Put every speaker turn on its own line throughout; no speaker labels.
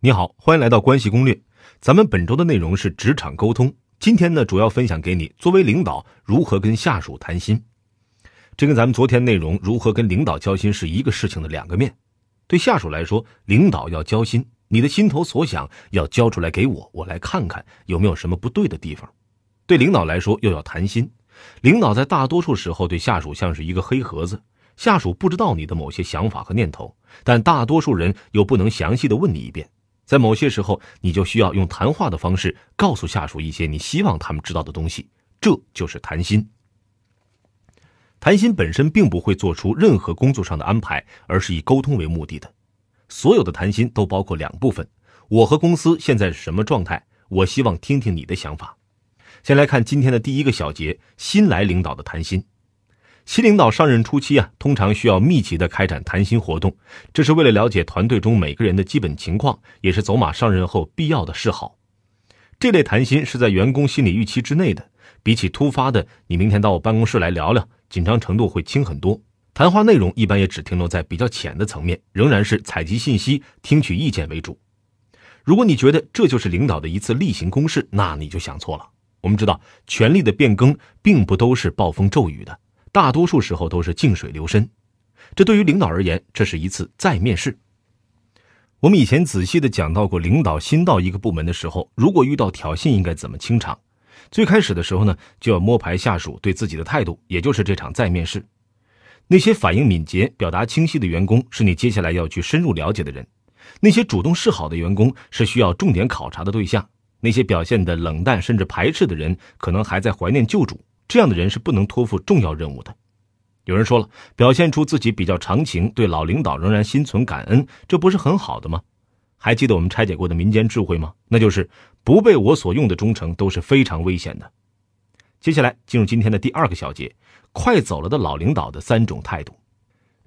你好，欢迎来到关系攻略。咱们本周的内容是职场沟通。今天呢，主要分享给你作为领导如何跟下属谈心。这跟咱们昨天内容如何跟领导交心是一个事情的两个面。对下属来说，领导要交心，你的心头所想要交出来给我，我来看看有没有什么不对的地方。对领导来说，又要谈心。领导在大多数时候对下属像是一个黑盒子，下属不知道你的某些想法和念头，但大多数人又不能详细的问你一遍。在某些时候，你就需要用谈话的方式告诉下属一些你希望他们知道的东西，这就是谈心。谈心本身并不会做出任何工作上的安排，而是以沟通为目的的。所有的谈心都包括两部分：我和公司现在是什么状态？我希望听听你的想法。先来看今天的第一个小节——新来领导的谈心。新领导上任初期啊，通常需要密集的开展谈心活动，这是为了了解团队中每个人的基本情况，也是走马上任后必要的示好。这类谈心是在员工心理预期之内的，比起突发的“你明天到我办公室来聊聊”，紧张程度会轻很多。谈话内容一般也只停留在比较浅的层面，仍然是采集信息、听取意见为主。如果你觉得这就是领导的一次例行公事，那你就想错了。我们知道，权力的变更并不都是暴风骤雨的。大多数时候都是静水流深，这对于领导而言，这是一次再面试。我们以前仔细的讲到过，领导新到一个部门的时候，如果遇到挑衅，应该怎么清场？最开始的时候呢，就要摸排下属对自己的态度，也就是这场再面试。那些反应敏捷、表达清晰的员工，是你接下来要去深入了解的人；那些主动示好的员工，是需要重点考察的对象；那些表现的冷淡甚至排斥的人，可能还在怀念旧主。这样的人是不能托付重要任务的。有人说了，表现出自己比较长情，对老领导仍然心存感恩，这不是很好的吗？还记得我们拆解过的民间智慧吗？那就是不被我所用的忠诚都是非常危险的。接下来进入今天的第二个小节，快走了的老领导的三种态度。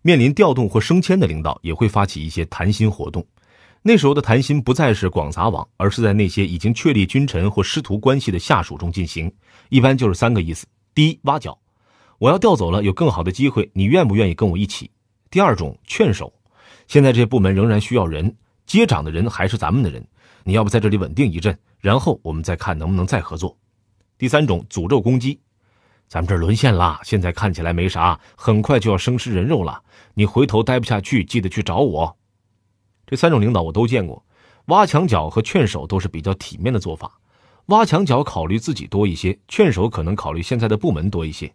面临调动或升迁的领导也会发起一些谈心活动。那时候的谈心不再是广撒网，而是在那些已经确立君臣或师徒关系的下属中进行。一般就是三个意思：第一，挖角，我要调走了，有更好的机会，你愿不愿意跟我一起？第二种，劝守，现在这些部门仍然需要人，接掌的人还是咱们的人，你要不在这里稳定一阵，然后我们再看能不能再合作。第三种，诅咒攻击，咱们这儿沦陷啦，现在看起来没啥，很快就要生吃人肉了，你回头待不下去，记得去找我。这三种领导我都见过，挖墙脚和劝手都是比较体面的做法。挖墙脚考虑自己多一些，劝手可能考虑现在的部门多一些。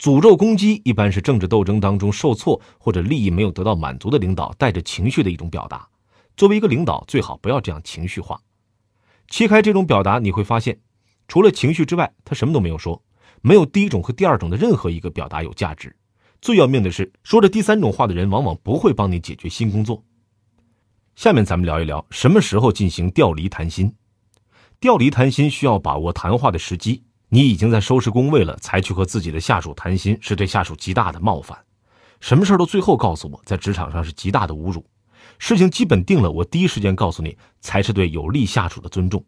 诅咒攻击一般是政治斗争当中受挫或者利益没有得到满足的领导带着情绪的一种表达。作为一个领导，最好不要这样情绪化。切开这种表达，你会发现，除了情绪之外，他什么都没有说，没有第一种和第二种的任何一个表达有价值。最要命的是，说着第三种话的人，往往不会帮你解决新工作。下面咱们聊一聊什么时候进行调离谈心。调离谈心需要把握谈话的时机。你已经在收拾工位了，才去和自己的下属谈心，是对下属极大的冒犯。什么事儿都最后告诉我，在职场上是极大的侮辱。事情基本定了，我第一时间告诉你，才是对有利下属的尊重。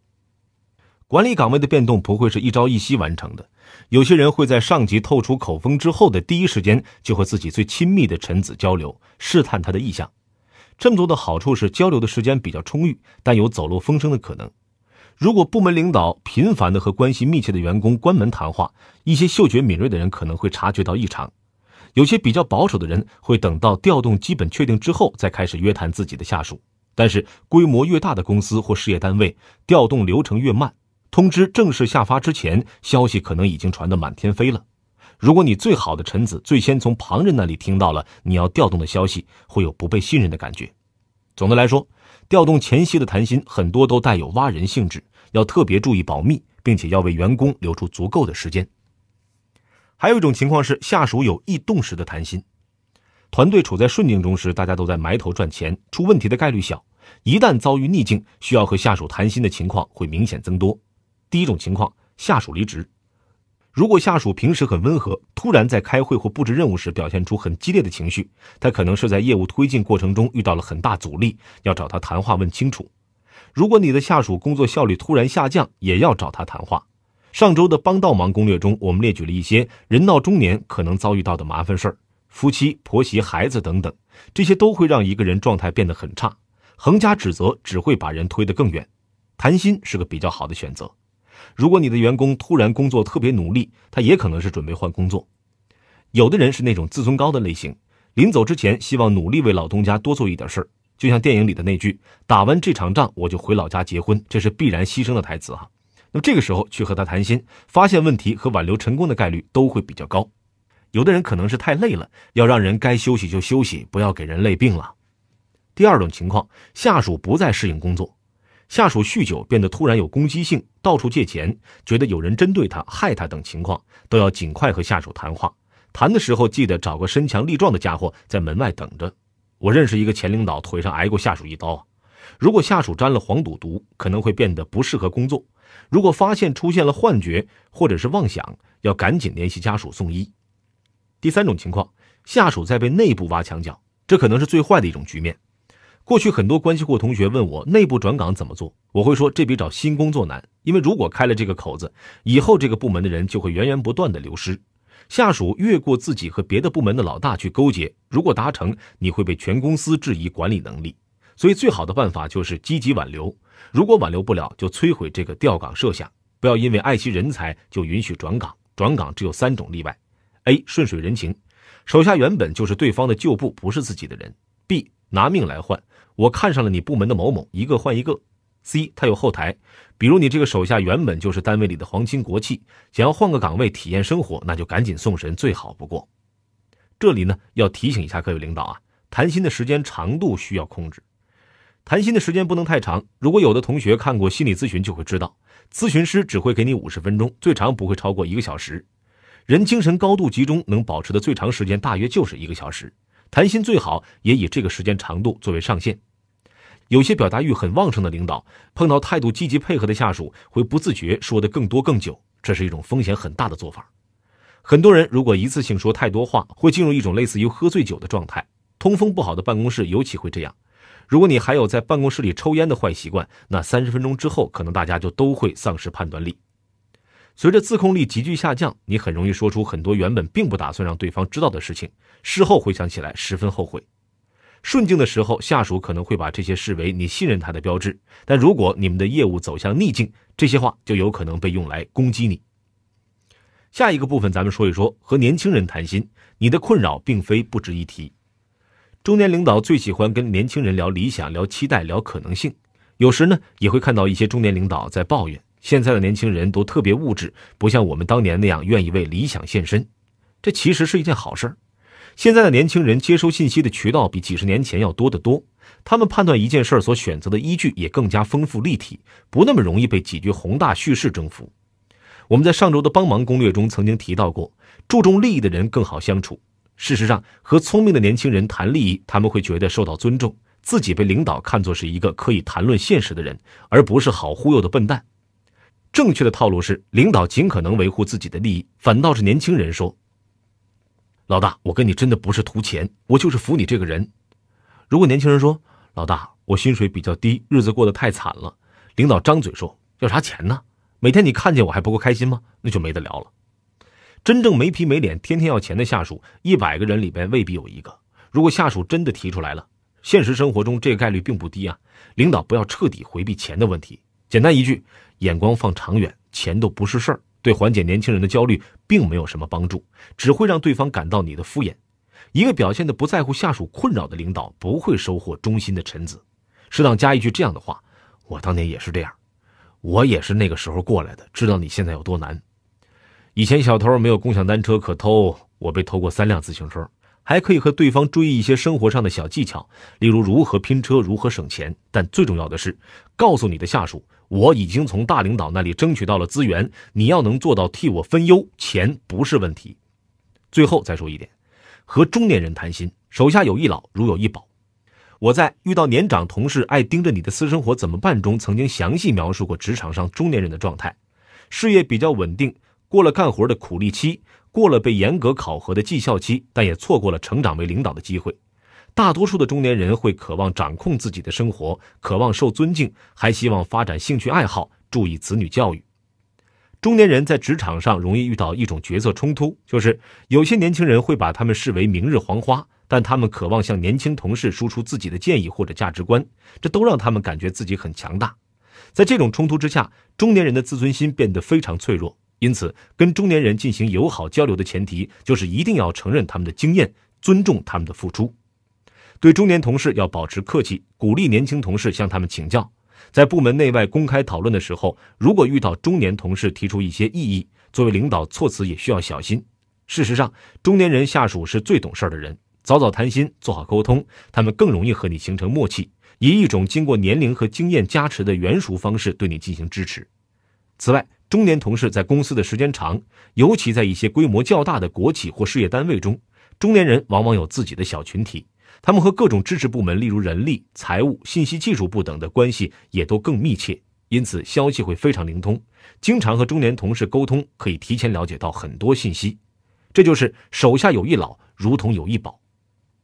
管理岗位的变动不会是一朝一夕完成的。有些人会在上级透出口风之后的第一时间，就和自己最亲密的臣子交流，试探他的意向。这么多的好处是交流的时间比较充裕，但有走漏风声的可能。如果部门领导频繁的和关系密切的员工关门谈话，一些嗅觉敏锐的人可能会察觉到异常。有些比较保守的人会等到调动基本确定之后再开始约谈自己的下属。但是规模越大的公司或事业单位，调动流程越慢，通知正式下发之前，消息可能已经传得满天飞了。如果你最好的臣子最先从旁人那里听到了你要调动的消息，会有不被信任的感觉。总的来说，调动前夕的谈心很多都带有挖人性质，要特别注意保密，并且要为员工留出足够的时间。还有一种情况是下属有异动时的谈心。团队处在顺境中时，大家都在埋头赚钱，出问题的概率小；一旦遭遇逆境，需要和下属谈心的情况会明显增多。第一种情况，下属离职。如果下属平时很温和，突然在开会或布置任务时表现出很激烈的情绪，他可能是在业务推进过程中遇到了很大阻力，要找他谈话问清楚。如果你的下属工作效率突然下降，也要找他谈话。上周的帮倒忙攻略中，我们列举了一些人到中年可能遭遇到的麻烦事儿，夫妻、婆媳、孩子等等，这些都会让一个人状态变得很差。横加指责只会把人推得更远，谈心是个比较好的选择。如果你的员工突然工作特别努力，他也可能是准备换工作。有的人是那种自尊高的类型，临走之前希望努力为老东家多做一点事儿，就像电影里的那句“打完这场仗，我就回老家结婚”，这是必然牺牲的台词哈。那么这个时候去和他谈心，发现问题和挽留成功的概率都会比较高。有的人可能是太累了，要让人该休息就休息，不要给人累病了。第二种情况，下属不再适应工作。下属酗酒，变得突然有攻击性，到处借钱，觉得有人针对他、害他等情况，都要尽快和下属谈话。谈的时候记得找个身强力壮的家伙在门外等着。我认识一个前领导，腿上挨过下属一刀。如果下属沾了黄赌毒，可能会变得不适合工作。如果发现出现了幻觉或者是妄想，要赶紧联系家属送医。第三种情况，下属在被内部挖墙脚，这可能是最坏的一种局面。过去很多关系户同学问我内部转岗怎么做，我会说这比找新工作难，因为如果开了这个口子，以后这个部门的人就会源源不断的流失，下属越过自己和别的部门的老大去勾结，如果达成，你会被全公司质疑管理能力。所以最好的办法就是积极挽留，如果挽留不了，就摧毁这个调岗设想。不要因为爱惜人才就允许转岗，转岗只有三种例外：A 顺水人情，手下原本就是对方的旧部，不是自己的人。B 拿命来换，我看上了你部门的某某，一个换一个。C 他有后台，比如你这个手下原本就是单位里的皇亲国戚，想要换个岗位体验生活，那就赶紧送神最好不过。这里呢要提醒一下各位领导啊，谈心的时间长度需要控制，谈心的时间不能太长。如果有的同学看过心理咨询，就会知道，咨询师只会给你五十分钟，最长不会超过一个小时。人精神高度集中能保持的最长时间大约就是一个小时。谈心最好也以这个时间长度作为上限。有些表达欲很旺盛的领导，碰到态度积极配合的下属，会不自觉说的更多更久，这是一种风险很大的做法。很多人如果一次性说太多话，会进入一种类似于喝醉酒的状态。通风不好的办公室尤其会这样。如果你还有在办公室里抽烟的坏习惯，那三十分钟之后，可能大家就都会丧失判断力。随着自控力急剧下降，你很容易说出很多原本并不打算让对方知道的事情，事后回想起来十分后悔。顺境的时候，下属可能会把这些视为你信任他的标志，但如果你们的业务走向逆境，这些话就有可能被用来攻击你。下一个部分，咱们说一说和年轻人谈心，你的困扰并非不值一提。中年领导最喜欢跟年轻人聊理想、聊期待、聊可能性，有时呢也会看到一些中年领导在抱怨。现在的年轻人都特别物质，不像我们当年那样愿意为理想献身，这其实是一件好事儿。现在的年轻人接收信息的渠道比几十年前要多得多，他们判断一件事儿所选择的依据也更加丰富立体，不那么容易被几句宏大叙事征服。我们在上周的帮忙攻略中曾经提到过，注重利益的人更好相处。事实上，和聪明的年轻人谈利益，他们会觉得受到尊重，自己被领导看作是一个可以谈论现实的人，而不是好忽悠的笨蛋。正确的套路是，领导尽可能维护自己的利益，反倒是年轻人说：“老大，我跟你真的不是图钱，我就是服你这个人。”如果年轻人说：“老大，我薪水比较低，日子过得太惨了。”领导张嘴说：“要啥钱呢？每天你看见我还不够开心吗？”那就没得聊了。真正没皮没脸、天天要钱的下属，一百个人里边未必有一个。如果下属真的提出来了，现实生活中这个概率并不低啊。领导不要彻底回避钱的问题。简单一句，眼光放长远，钱都不是事儿，对缓解年轻人的焦虑并没有什么帮助，只会让对方感到你的敷衍。一个表现的不在乎下属困扰的领导，不会收获忠心的臣子。适当加一句这样的话：“我当年也是这样，我也是那个时候过来的，知道你现在有多难。以前小偷没有共享单车可偷，我被偷过三辆自行车。”还可以和对方注意一些生活上的小技巧，例如如何拼车、如何省钱。但最重要的是，告诉你的下属，我已经从大领导那里争取到了资源，你要能做到替我分忧，钱不是问题。最后再说一点，和中年人谈心，手下有一老，如有一宝。我在《遇到年长同事爱盯着你的私生活怎么办》中，曾经详细描述过职场上中年人的状态：事业比较稳定，过了干活的苦力期。过了被严格考核的绩效期，但也错过了成长为领导的机会。大多数的中年人会渴望掌控自己的生活，渴望受尊敬，还希望发展兴趣爱好，注意子女教育。中年人在职场上容易遇到一种角色冲突，就是有些年轻人会把他们视为明日黄花，但他们渴望向年轻同事输出自己的建议或者价值观，这都让他们感觉自己很强大。在这种冲突之下，中年人的自尊心变得非常脆弱。因此，跟中年人进行友好交流的前提，就是一定要承认他们的经验，尊重他们的付出。对中年同事要保持客气，鼓励年轻同事向他们请教。在部门内外公开讨论的时候，如果遇到中年同事提出一些异议，作为领导措辞也需要小心。事实上，中年人下属是最懂事儿的人，早早谈心，做好沟通，他们更容易和你形成默契，以一种经过年龄和经验加持的圆熟方式对你进行支持。此外，中年同事在公司的时间长，尤其在一些规模较大的国企或事业单位中，中年人往往有自己的小群体，他们和各种支持部门，例如人力、财务、信息技术部等的关系也都更密切，因此消息会非常灵通。经常和中年同事沟通，可以提前了解到很多信息。这就是手下有一老，如同有一宝。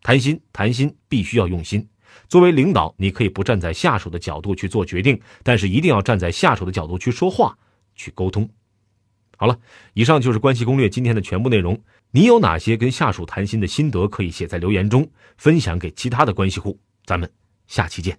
谈心谈心必须要用心。作为领导，你可以不站在下属的角度去做决定，但是一定要站在下属的角度去说话。去沟通，好了，以上就是关系攻略今天的全部内容。你有哪些跟下属谈心的心得，可以写在留言中，分享给其他的关系户。咱们下期见。